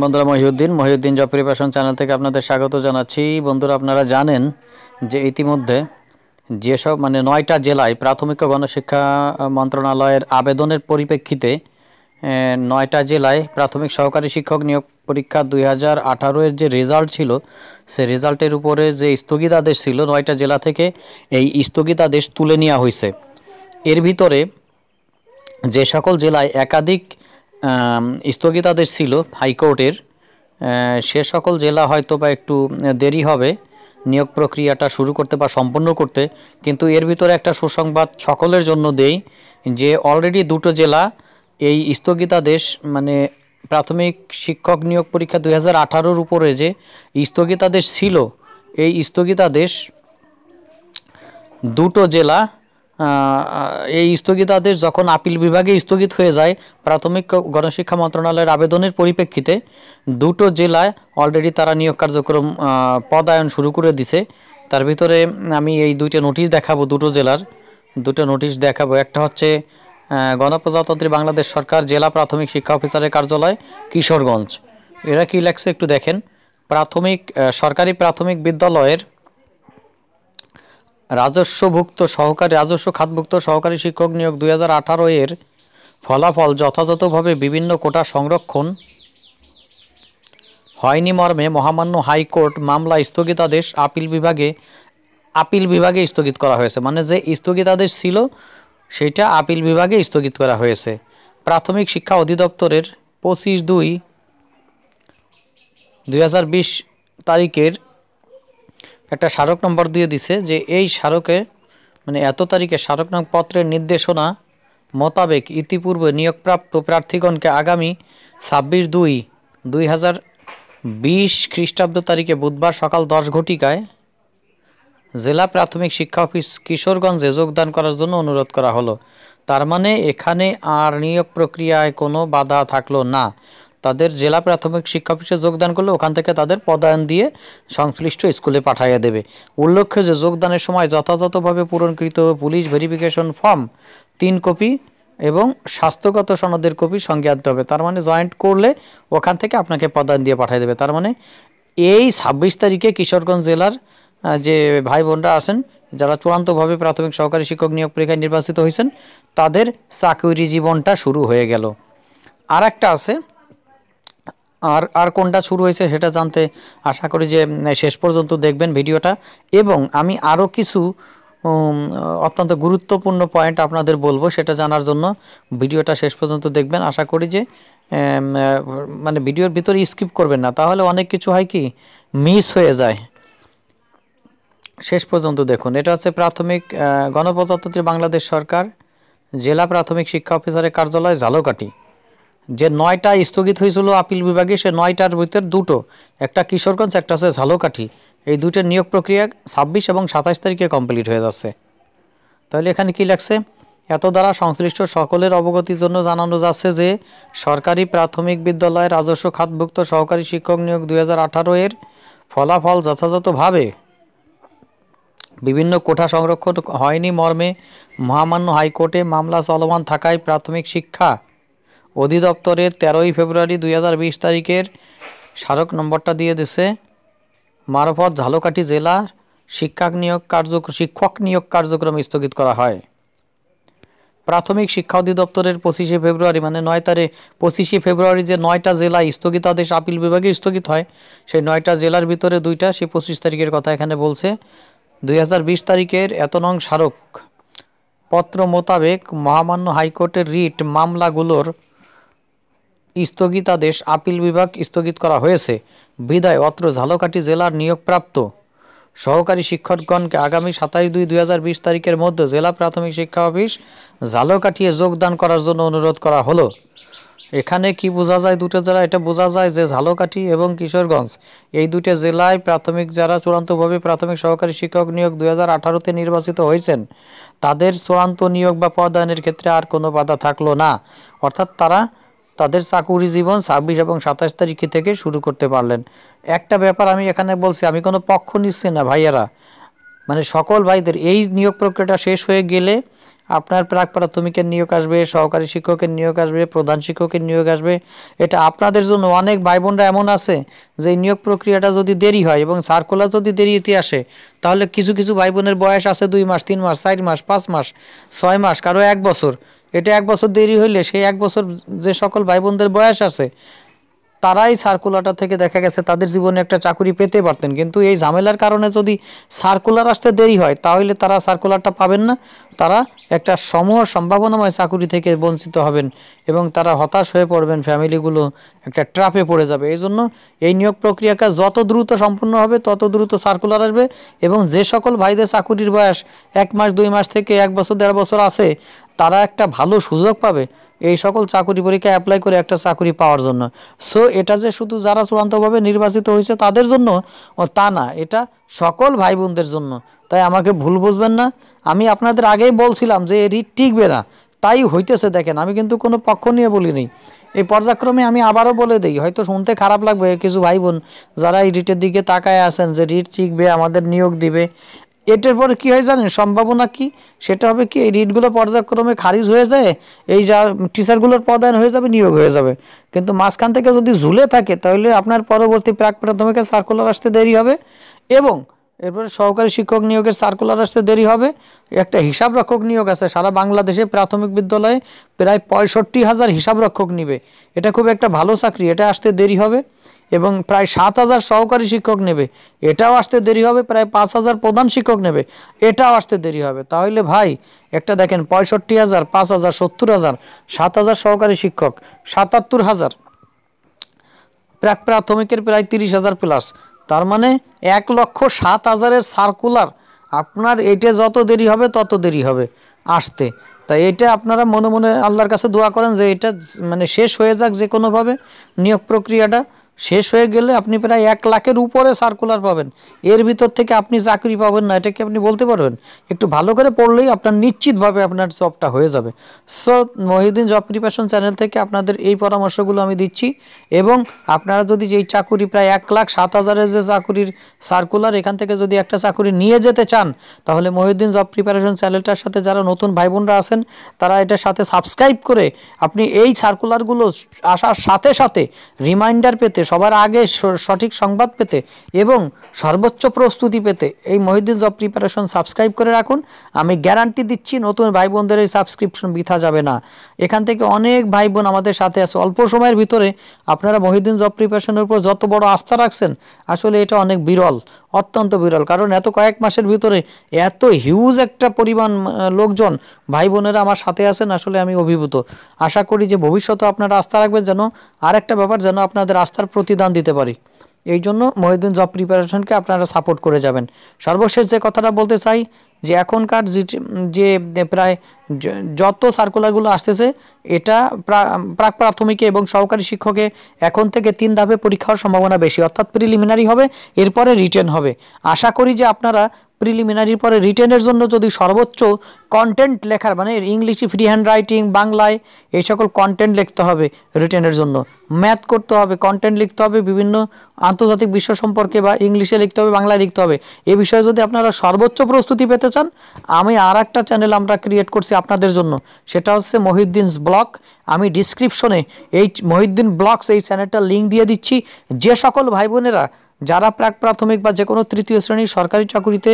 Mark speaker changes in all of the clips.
Speaker 1: বন্ধুরা Mohiuddin Mohiuddin job preparation channel থেকে আপনাদের স্বাগত জানাচ্ছি বন্ধুরা আপনারা জানেন যে ইতিমধ্যে যেসব মানে নয়টা জেলায় প্রাথমিক গণশিক্ষা মন্ত্রণালয়ের আবেদনের পরিপ্রেক্ষিতে নয়টা জেলায় প্রাথমিক সহকারী শিক্ষক নিয়োগ পরীক্ষা দুই হাজার আঠারোয়ের যে রেজাল্ট ছিল সে রেজাল্টের উপরে যে স্থগিতাদেশ ছিল নয়টা জেলা থেকে এই স্থগিতাদেশ তুলে নেওয়া হয়েছে এর ভিতরে যে সকল জেলায় একাধিক স্থগিতাদেশ ছিল হাইকোর্টের সে সকল জেলা হয়তো বা একটু দেরি হবে নিয়োগ প্রক্রিয়াটা শুরু করতে বা সম্পন্ন করতে কিন্তু এর ভিতরে একটা সুসংবাদ সকলের জন্য দেই যে অলরেডি দুটো জেলা এই স্থগিতাদেশ মানে প্রাথমিক শিক্ষক নিয়োগ পরীক্ষা দুই হাজার উপরে যে স্থগিতাদেশ ছিল এই স্থগিতাদেশ দুটো জেলা এই স্থগিতাদেশ যখন আপিল বিভাগে স্থগিত হয়ে যায় প্রাথমিক গণশিক্ষা মন্ত্রণালয়ের আবেদনের পরিপ্রেক্ষিতে দুটো জেলায় অলরেডি তারা নিয়োগ কার্যক্রম পদায়ন শুরু করে দিছে তার ভিতরে আমি এই দুইটা নোটিশ দেখাবো দুটো জেলার দুটো নোটিশ দেখাবো একটা হচ্ছে গণপ্রজাতন্ত্রী বাংলাদেশ সরকার জেলা প্রাথমিক শিক্ষা অফিসারের কার্যালয় কিশোরগঞ্জ এরা কি লেখছে একটু দেখেন প্রাথমিক সরকারি প্রাথমিক বিদ্যালয়ের রাজস্বভুক্ত সহকারী রাজস্ব খাতভুক্ত সহকারী শিক্ষক নিয়োগ দুই এর ফলাফল যথাযথভাবে বিভিন্ন কোটা সংরক্ষণ হয়নি মর্মে মহামান্য হাইকোর্ট মামলা স্থগিতাদেশ আপিল বিভাগে আপিল বিভাগে স্থগিত করা হয়েছে মানে যে স্থগিতাদেশ ছিল সেটা আপিল বিভাগে স্থগিত করা হয়েছে প্রাথমিক শিক্ষা অধিদপ্তরের পঁচিশ দুই দুই তারিখের একটা স্মারক নম্বর দিয়ে দিছে যে এই স্মারকে মানে এত তারিখে স্মারক নাম পত্রের নির্দেশনা মোতাবেক ইতিপূর্বে নিয়োগপ্রাপ্ত প্রার্থীগণকে আগামী ছাব্বিশ দুই দুই হাজার বিশ খ্রিস্টাব্দ তারিখে বুধবার সকাল দশ ঘটিকায় জেলা প্রাথমিক শিক্ষা অফিস কিশোরগঞ্জে যোগদান করার জন্য অনুরোধ করা হলো তার মানে এখানে আর নিয়োগ প্রক্রিয়ায় কোনো বাধা থাকলো না তাদের জেলা প্রাথমিক শিক্ষা অফিসে যোগদান করলে ওখান থেকে তাদের পদায়ন দিয়ে সংশ্লিষ্ট স্কুলে পাঠাইয়া দেবে উল্লেখ্য যে যোগদানের সময় যথাযথভাবে পূরণকৃত পুলিশ ভেরিফিকেশন ফর্ম তিন কপি এবং স্বাস্থ্যগত সনদের কপি সঙ্গে আনতে হবে তার মানে জয়েন্ট করলে ওখান থেকে আপনাকে পদায়ন দিয়ে পাঠিয়ে দেবে তার মানে এই ছাব্বিশ তারিখে কিশোরগঞ্জ জেলার যে ভাই বোনরা আছেন যারা চূড়ান্তভাবে প্রাথমিক সহকারী শিক্ষক নিয়োগ পরীক্ষায় নির্বাচিত হয়েছেন তাদের চাকুরি জীবনটা শুরু হয়ে গেল আর একটা আছে আর আর কোনটা শুরু হয়েছে সেটা জানতে আশা করি যে শেষ পর্যন্ত দেখবেন ভিডিওটা এবং আমি আরও কিছু অত্যন্ত গুরুত্বপূর্ণ পয়েন্ট আপনাদের বলবো সেটা জানার জন্য ভিডিওটা শেষ পর্যন্ত দেখবেন আশা করি যে মানে ভিডিওর ভিতরে স্কিপ করবেন না তাহলে অনেক কিছু হয় কি মিস হয়ে যায় শেষ পর্যন্ত দেখুন এটা হচ্ছে প্রাথমিক গণপ্রজাতন্ত্রী বাংলাদেশ সরকার জেলা প্রাথমিক শিক্ষা অফিসারের কার্যালয় ঝালকাটি যে নয়টা স্থগিত হয়েছিল আপিল বিভাগে সে নয়টার ভিতর দুটো একটা কিশোরগঞ্জ একটা আছে ঝালকাঠি এই দুটোর নিয়োগ প্রক্রিয়া ছাব্বিশ এবং সাতাশ তারিখে কমপ্লিট হয়ে যাচ্ছে তাহলে এখানে কি লাগছে এত দ্বারা সংশ্লিষ্ট সকলের অবগতির জন্য জানানো যাচ্ছে যে সরকারি প্রাথমিক বিদ্যালয়ের রাজস্ব খাতভুক্ত সহকারী শিক্ষক নিয়োগ দুই এর ফলাফল যথাযথভাবে বিভিন্ন কোঠা সংরক্ষণ হয়নি মর্মে মহামান্য হাইকোর্টে মামলা চলমান থাকায় প্রাথমিক শিক্ষা অধিদপ্তরের তেরোই ফেব্রুয়ারি দুই তারিখের স্মারক নম্বরটা দিয়ে দিছে মারফত ঝালকাঠি জেলা শিক্ষক নিয়োগ কার্য শিক্ষক নিয়োগ কার্যক্রম স্থগিত করা হয় প্রাথমিক শিক্ষা অধিদপ্তরের পঁচিশে ফেব্রুয়ারি মানে নয় তারিখ পঁচিশে ফেব্রুয়ারি যে নয়টা জেলা স্থগিতাদেশ আপিল বিভাগে স্থগিত হয় সেই নয়টা জেলার ভিতরে দুইটা সেই পঁচিশ তারিখের কথা এখানে বলছে দুই তারিখের এত নং স্মারক পত্র মোতাবেক মহামান্য হাইকোর্টের রিট মামলাগুলোর স্থগিতাদেশ আপিল বিভাগ স্থগিত করা হয়েছে বিদায় অত্র ঝালকাঠি জেলার নিয়োগপ্রাপ্ত সহকারী শিক্ষকগণকে আগামী সাতাশ দুই দুই তারিখের মধ্যে জেলা প্রাথমিক শিক্ষা অফিস ঝালকাঠিয়ে যোগদান করার জন্য অনুরোধ করা হলো এখানে কি বোঝা যায় দুটো জেলা এটা বোঝা যায় যে ঝালকাঠি এবং কিশোরগঞ্জ এই দুটো জেলায় প্রাথমিক যারা চূড়ান্তভাবে প্রাথমিক সহকারী শিক্ষক নিয়োগ দুই হাজার আঠারোতে নির্বাচিত হয়েছেন তাদের চূড়ান্ত নিয়োগ বা পদায়নের ক্ষেত্রে আর কোনো বাধা থাকলো না অর্থাৎ তারা তাদের চাকুরি জীবন ছাব্বিশ এবং সাতাশ তারিখ থেকে শুরু করতে পারলেন একটা ব্যাপার আমি এখানে বলছি আমি কোনো পক্ষ নিচ্ছি না ভাইয়ারা মানে সকল ভাইদের এই নিয়োগ প্রক্রিয়াটা শেষ হয়ে গেলে আপনার প্রাক প্রাথমিকের নিয়োগ আসবে সহকারী শিক্ষকের নিয়োগ আসবে প্রধান শিক্ষকের নিয়োগ আসবে এটা আপনাদের জন্য অনেক ভাই বোনরা এমন আছে যে নিয়োগ প্রক্রিয়াটা যদি দেরি হয় এবং সার্কুলার যদি দেরিতে আসে তাহলে কিছু কিছু ভাই বোনের বয়স আছে দুই মাস তিন মাস চার মাস পাঁচ মাস ছয় মাস কারো এক বছর এটা এক বছর দেরি হইলে সেই এক বছর যে সকল ভাই বোনদের বয়স আছে তারাই সার্কুলারটা থেকে দেখা গেছে তাদের জীবনে একটা চাকুরি পেতে পারতেন কিন্তু এই ঝামেলার কারণে যদি সার্কুলার আসতে দেরি হয় তাহলে তারা সার্কুলারটা পাবেন না তারা একটা সমূহ সম্ভাবনাময় চাকুরি থেকে বঞ্চিত হবেন এবং তারা হতাশ হয়ে পড়বেন ফ্যামিলিগুলো একটা ট্রাপে পড়ে যাবে এই জন্য এই নিয়োগ প্রক্রিয়াটা যত দ্রুত সম্পূর্ণ হবে তত দ্রুত সার্কুলার আসবে এবং যে সকল ভাইদের চাকুরির বয়স এক মাস দুই মাস থেকে এক বছর দেড় বছর আছে তারা একটা ভালো সুযোগ পাবে এই সকল চাকুরি পরীক্ষা অ্যাপ্লাই করে একটা চাকুরি পাওয়ার জন্য সো এটা যে শুধু যারা চূড়ান্তভাবে নির্বাচিত হয়েছে তাদের জন্য তা না এটা সকল ভাই বোনদের জন্য তাই আমাকে ভুল বুঝবেন না আমি আপনাদের আগেই বলছিলাম যে রিট টিকবে না তাই হইতেছে দেখেন আমি কিন্তু কোনো পক্ষ নিয়ে বলিনি এই পর্যায়ক্রমে আমি আবারও বলে দিই হয়তো শুনতে খারাপ লাগবে কিছু ভাই বোন যারা এই রিটের দিকে তাকায় আছেন যে রিট টিকবে আমাদের নিয়োগ দিবে এটার পরে কী হয় জানেন সম্ভাবনা কি সেটা হবে কি এই রিটগুলো পর্যায়ক্রমে খারিজ হয়ে যায় এই যা টিচারগুলোর পদায়ন হয়ে যাবে নিয়োগ হয়ে যাবে কিন্তু মাঝখান থেকে যদি ঝুলে থাকে তাহলে আপনার পরবর্তী প্রাক প্রাথমিকের সার্কুলার আসতে দেরি হবে এবং এরপরে সহকারী শিক্ষক নিয়োগের সার্কুলার আসতে দেরি হবে একটা হিসাব রক্ষক নিয়োগ আছে সারা বাংলাদেশে প্রাথমিক বিদ্যালয়ে প্রায় পঁয়ষট্টি হাজার হিসাব রক্ষক নিবে এটা খুব একটা ভালো চাকরি এটা আসতে দেরি হবে এবং প্রায় সাত হাজার সহকারী শিক্ষক নেবে এটাও আসতে দেরি হবে প্রায় পাঁচ হাজার প্রধান শিক্ষক নেবে এটাও আসতে দেরি হবে তাহলে ভাই একটা দেখেন পঁয়ষট্টি হাজার পাঁচ হাজার সত্তর হাজার সাত হাজার সহকারী শিক্ষক সাতাত্তর হাজার প্রাক প্রাথমিকের প্রায় তিরিশ হাজার প্লাস তার মানে এক লক্ষ সাত হাজারের সার্কুলার আপনার এটা যত দেরি হবে তত দেরি হবে আসতে তাই এটা আপনারা মনে মনে আল্লাহর কাছে দোয়া করেন যে এটা মানে শেষ হয়ে যাক যে কোনোভাবে নিয়োগ প্রক্রিয়াটা শেষ হয়ে গেলে আপনি প্রায় এক লাখের উপরে সার্কুলার পাবেন এর ভিতর থেকে আপনি চাকরি পাবেন না এটা কি আপনি বলতে পারবেন একটু ভালো করে পড়লেই আপনার নিশ্চিতভাবে আপনার জবটা হয়ে যাবে so Mohiuddin job preparation channel থেকে আপনাদের এই পরামর্শগুলো আমি দিচ্ছি এবং আপনারা যদি যেই চাকুরি প্রায় এক লাখ সাত হাজারের যে চাকুরির সার্কুলার এখান থেকে যদি একটা চাকুরি নিয়ে যেতে চান তাহলে মহিউদ্দিন জব প্রিপারেশন চ্যানেলটার সাথে যারা নতুন ভাই বোনরা আছেন তারা এটার সাথে সাবস্ক্রাইব করে আপনি এই সার্কুলারগুলো আসার সাথে সাথে রিমাইন্ডার পেতে সবার আগে সঠিক সংবাদ পেতে এবং সর্বোচ্চ প্রস্তুতি পেতে এই মহিউদ্দিন জব প্রিপারেশন সাবস্ক্রাইব করে রাখুন আমি গ্যারান্টি দিচ্ছি নতুন ভাই বোনদের এই সাবস্ক্রিপশন বৃথা যাবে না এখান থেকে অনেক ভাই বোন আমাদের সাথে আছে অল্প সময়ের ভিতরে আপনারা মহিউদ্দিন জব প্রিপারেশনের উপর যত বড় আস্থা রাখছেন আসলে এটা অনেক বিরল অত্যন্ত বিরল কারণ এত কয়েক মাসের ভিতরে এত হিউজ একটা পরিমাণ লোকজন ভাই বোনেরা আমার সাথে আছেন আসলে আমি অভিভূত আশা করি যে ভবিষ্যতে আপনারা আস্থা রাখবেন যেন আর একটা ব্যাপার যেন আপনাদের আস্থার প্রতিদান দিতে পারি এই জন্য মহিউদ্দিন জব প্রিপারেশনকে আপনারা সাপোর্ট করে যাবেন সর্বশেষ যে কথাটা বলতে চাই যে এখনকার যে প্রায় যত সার্কুলারগুলো আসতেছে এটা প্রাক প্রাথমিকে এবং সহকারী শিক্ষকে এখন থেকে তিন ধাপে পরীক্ষা সম্ভাবনা বেশি অর্থাৎ প্রিলিমিনারি হবে এরপরে রিটেন হবে আশা করি যে আপনারা প্রিলিমিনারির পরে রিটেনের জন্য যদি সর্বোচ্চ কন্টেন্ট লেখার মানে ইংলিশে ফ্রি হ্যান্ড রাইটিং বাংলায় এই সকল কন্টেন্ট লিখতে হবে রিটেনের জন্য ম্যাথ করতে হবে কন্টেন্ট লিখতে হবে বিভিন্ন আন্তর্জাতিক বিশ্ব সম্পর্কে বা ইংলিশে লিখতে হবে বাংলায় লিখতে হবে এ বিষয়ে যদি আপনারা সর্বোচ্চ প্রস্তুতি পেতে চান আমি আর একটা চ্যানেল আমরা ক্রিয়েট করছি আপনাদের জন্য সেটা হচ্ছে মহিউদ্দিনস ব্লগ আমি ডিসক্রিপশনে এই মহিউদ্দিন ব্লগস এই চ্যানেলটার লিঙ্ক দিয়ে দিচ্ছি যে সকল ভাই বোনেরা যারা প্রাক প্রাথমিক বা যে কোনো তৃতীয় শ্রেণীর সরকারি চাকুরিতে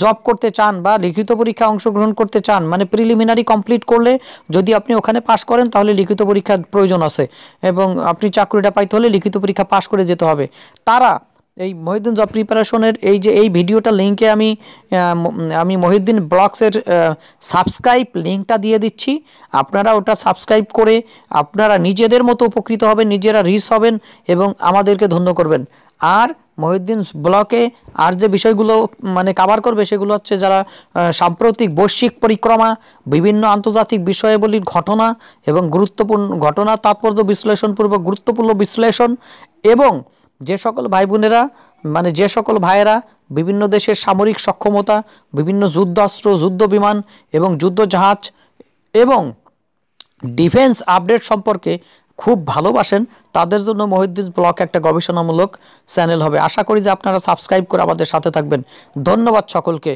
Speaker 1: জব করতে চান বা লিখিত পরীক্ষায় অংশগ্রহণ করতে চান মানে প্রিলিমিনারি কমপ্লিট করলে যদি আপনি ওখানে পাশ করেন তাহলে লিখিত পরীক্ষার প্রয়োজন আছে এবং আপনি চাকরিটা পাইতে হলে লিখিত পরীক্ষা পাশ করে যেতে হবে তারা এই মহিউদ্দিন জব প্রিপারেশনের এই যে এই ভিডিওটা লিঙ্কে আমি আমি মহিউদ্দিন ব্লগসের সাবস্ক্রাইব লিঙ্কটা দিয়ে দিচ্ছি আপনারা ওটা সাবস্ক্রাইব করে আপনারা নিজেদের মতো উপকৃত হবেন নিজেরা রিস হবেন এবং আমাদেরকে ধন্য করবেন আর মহিউদ্দিন ব্লকে আর যে বিষয়গুলো মানে কাভার করবে সেগুলো হচ্ছে যারা সাম্প্রতিক বৈশ্বিক পরিক্রমা বিভিন্ন আন্তর্জাতিক বিষয়াবলীর ঘটনা এবং গুরুত্বপূর্ণ ঘটনা তাৎপর্য বিশ্লেষণপূর্বক গুরুত্বপূর্ণ বিশ্লেষণ এবং যে সকল ভাই বোনেরা মানে যে সকল ভাইয়েরা বিভিন্ন দেশের সামরিক সক্ষমতা বিভিন্ন যুদ্ধাস্ত্র যুদ্ধ বিমান এবং যুদ্ধ জাহাজ এবং ডিফেন্স আপডেট সম্পর্কে খুব ভালোবাসেন তাদের জন্য মহিউদ্দিন ব্লক একটা গবেষণামূলক চ্যানেল হবে আশা করি যে আপনারা সাবস্ক্রাইব করে আমাদের সাথে থাকবেন ধন্যবাদ সকলকে